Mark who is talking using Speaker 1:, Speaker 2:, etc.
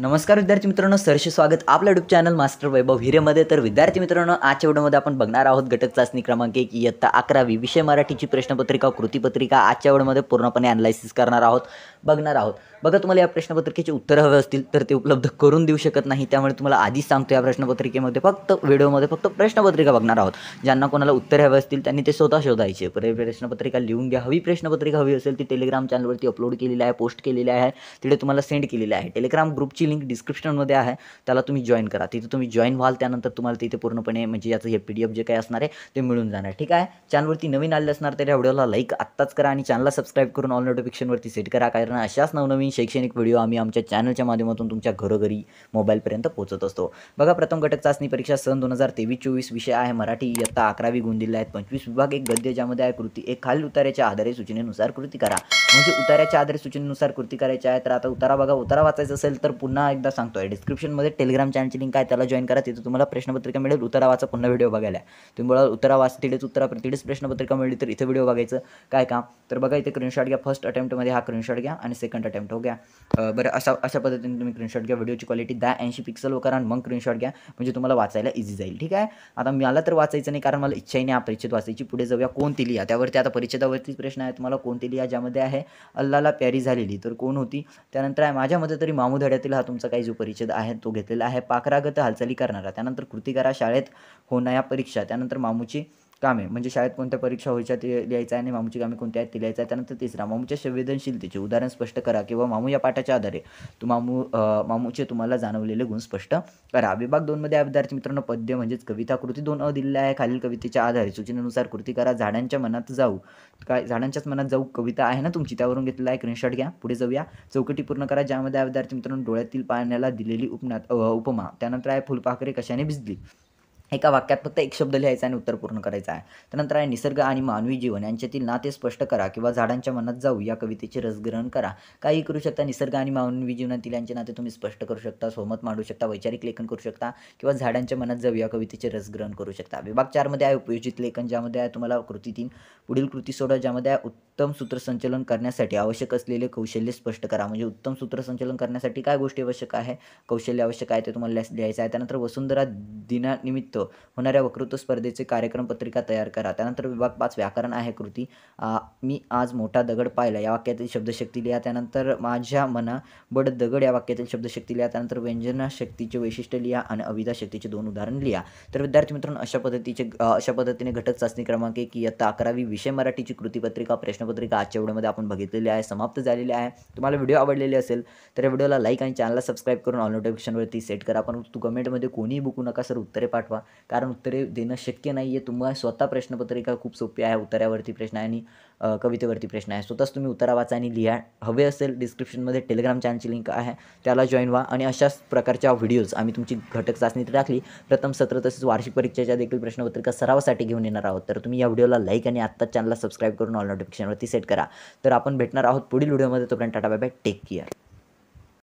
Speaker 1: नमस्कार विद्यार्थी मित्रांनो सरशी स्वागत आपल्या यूट्यूब चॅनल मास्टर वैभव हिरेमध्ये तर विद्यार्थी मित्रांनो आजच्या व्हिडिओमध्ये आपण बघणार आहोत घटक चाचणी क्रमांक एक इयत्ता अकरावी विषय मराठीची प्रश्नपत्रिका कृतीपत्रिका आजच्या वेळेमध्ये पूर्णपणे अनालायसिस करणार आहोत बघणार आहोत बघा तुम्हाला या प्रश्नपत्रिकेची उत्तरं हवे असतील तर ते उपलब्ध करून देऊ शकत नाही त्यामुळे तुम्हाला आधीच सांगतो या प्रश्नपत्रिकेमध्ये फक्त व्हिडिओमध्ये फक्त प्रश्नपत्रिका बघणार आहोत ज्यांना कोणाला उत्तर हवे असतील त्यांनी ते स्वतः शोधायचे प्रश्नपत्रिका लिहून घ्या हवी प्रश्नपत्रिका हवी असेल ती टेलिग्राम चॅनलवरती अपलोड केलेली आहे पोस्ट केलेली आहे तिथे तुम्हाला सेंड केलेली आहे टेलिग्राम ग्रुपची लिंक डिस्क्रिप्शनमध्ये आहे त्याला तुम्ही जॉईन करा तिथे तुम्ही जॉईन व्हाल त्यानंतर तुम्हाला तिथे पूर्णपणे म्हणजे याचं हे पी डी एफ जे काही असणार आहे ते मिळून जाणार ठीक आहे चॅनलवरती नवीन आले असणार तर या व्हिडिओला लाईक आत्ताच करा आणि चॅनलला सबस्क्राईब करून ऑल नोटिफिकेशनवरती सेट करा कारण अशाच नवनवीन शैक्षणिक व्हिडिओ आम्ही आमच्या चॅनलच्या माध्यमातून तुमच्या घरोघरी मोबाईलपर्यंत पोहोचत असतो बघा प्रथम घटक चाचणी परीक्षा सन दोन हजार तेवीस चोवीस विषय आहे मराठी इयत्ता अकरावी गुण दिले आहेत पंचवीस विभाग एक गद्य ज्यामध्ये आहे कृती एक खाली उतार्याच्या आधारे सूचनेनुसार कृती करा म्हणजे उतार्याच्या आधारे सूचनेनुसार कृती करायची आहे तर आता उतारा बघा उतारा वाचायचा असेल तर पुन्हा एकदा सांगतोय डिस्क्रिप्शनमध्ये टेलिग्राम चॅनलची लिंक आहे त्याला जॉईन करा तिथे तुम्हाला प्रश्नपत्रिका मिळेल उत्तरावाचा पुन्हा व्हिडिओ बघायला तुम्ही बोला वाच तिथेच उत्तरा तिथेच प्रश्नपत्रिका मिळली तर इथे व्हिडिओ बघायचं काय काम तर बघा इथे क्रीनशॉट घ्या फर्स्ट अटेम्प्टमध्ये हा स्क्रीनशॉट घ्या आणि सेकंड अटेम्प्ट हो घ्या बरं अशा अशा पद्धतीने तुम्ही स्क्रीनशॉट घ्या व्हिडिओची क्वालिटी दहा ऐंशी पिक्सल हो करा मग स्क्रीनशॉट घ्या म्हणजे तुम्हाला वाचायला इझी जाईल ठीक आहे आता मला तर वाचायचं नाही कारण मला इच्छाही नाही परिचित वाचायची पुढे जाऊया कोणती लिहा त्यावरती आता परिचितावरतीच प्रश्न आहे तुम्हाला कोणती लिहा ज्यामध्ये आहे अल्लाला प्यारी झालेली तर कोण होती त्यानंतर आहे माझ्या मते तरी मामू धड्यातील हा तुमचा काही जो परिषद आहे तो घेतलेला आहे पाखरागत हालचाली करणारा त्यानंतर कृतिकारा शाळेत होणाऱ्या परीक्षा त्यानंतर मामूची कामे म्हणजे शाळेत कोणत्या परीक्षा व्हायच्या ते लिहायचं आहे आणि मामूची कामे कोणत्या आहेत ते लिहायचं आहे त्यानंतर तिसरा मामूच्या संवेदनशीलतेचे उदाहरण स्पष्ट करा किंवा मामू या पाठाच्या आधारे तू मामू मामूचे तुम्हाला जाणवलेले गुण स्पष्ट करा विभाग दोनमध्ये विद्यार्थी मित्रांनो पद्य म्हणजेच कविता कृती दोन अ दिलेल्या आहे खालील कवितेच्या आधारे सूचनेनुसार कृती करा झाडांच्या मनात जाऊ काय झाडांच्याच मनात जाऊ कविता आहे ना तुमची त्यावरून घेतलेला आहे स्क्रीनशॉट घ्या पुढे जाऊया चौकटी पूर्ण करा ज्यामध्ये विद्यार्थी मित्रांनो डोळ्यातील पाण्याला दिलेली उपमा उपमा त्यानंतर आहे फुलपाखरे कशाने भिजली एका वाक्यात फक्त एक शब्द लिहायचा आणि उत्तर पूर्ण करायचं आहे त्यानंतर आहे निसर्ग आणि मानवी जीवन यांच्यातील नाते स्पष्ट करा किंवा झाडांच्या मनात जाऊ या कवितेचे रसग्रहण करा काही करू शकता निसर्ग आणि मानवी जीवनातील यांचे नाते तुम्ही स्पष्ट करू शकता सोमत मांडू शकता वैचारिक लेखन करू शकता किंवा झाडांच्या मनात जाऊ या कवितेचे रसग्रहण करू शकता विभाग चारमध्ये आहे उपयोजित लेखन ज्यामध्ये आहे तुम्हाला कृती तीन पुढील कृती सोडा ज्यामध्ये आहे उत्तम सूत्रसंचलन करण्यासाठी आवश्यक असलेले कौशल्य स्पष्ट करा म्हणजे उत्तम सूत्रसंचलन करण्यासाठी काय गोष्टी आवश्यक आहे कौशल्य आवश्यक आहे ते तुम्हाला लिहायचं आहे त्यानंतर वसुंधरा दिनानिमित्त होणाऱ्या वक्तृत्व स्पर्धेचे कार्यक्रम पत्रिका तयार करा त्यानंतर विभाग पाच व्याकरण आहे कृती मी आज मोठा दगड पाहिला या वाक्यातील शब्दशक्ती लिहा त्यानंतर माझ्या मना बड दगड या वाक्यातील शब्दशक्ती लिहा त्यानंतर व्यंजनाशक्तीचे वैशिष्ट्य लिहा आणि अविधा शक्तीचे दोन उदाहरण लिहा तर विद्यार्थी मित्रांनो अशा पद्धतीचे अशा पद्धतीने घटक चाचणी क्रमांक एक इयत्ता अकरावी विषय मराठीची कृतीपत्रिका प्रश्नपत्रिका आजच्या व्हिडिओमध्ये आपण बघितलेली आहे समाप्त झालेली आहे तुम्हाला व्हिडिओ आवडलेले असेल तर या व्हिडिओला लाईक आणि चॅनलला सबस्क्राईब करून ऑल नोटिफिकेशनवरती सेट करा पण तू कमेंटमध्ये कोणीही बुकू नका सर उत्तरे पाठवा कारण उत्तरे देणं शक्य नाही आहे तुम्हाला स्वतः प्रश्नपत्रिका खूप सोपी आहे उत्तरावरती प्रश्न आहे आणि कवितेवरती प्रश्न आहे स्वतःच तुम्ही उत्तरा वाचा आणि लिहा हवे असेल डिस्क्रिप्शनमध्ये टेलिग्राम चॅनलची लिंक आहे त्याला जॉईन व्हा आणि अशाच प्रकारच्या व्हिडिओज आम्ही तुमची घटक चाचणी टाकली प्रथम सत्र तसेच वार्षिक परीक्षेच्या देखील प्रश्नपत्रिका सरावासाठी घेऊन येणार आहोत तर तुम्ही या व्हिडिओला लाईक आणि आत्ताच चॅनलला सबस्क्राईब करून ऑल नोटिफिकेशनवरती सेट करा तर आपण भेटणार आहोत पुढील व्हिडिओमध्ये तोपर्यंत tata bye bye take care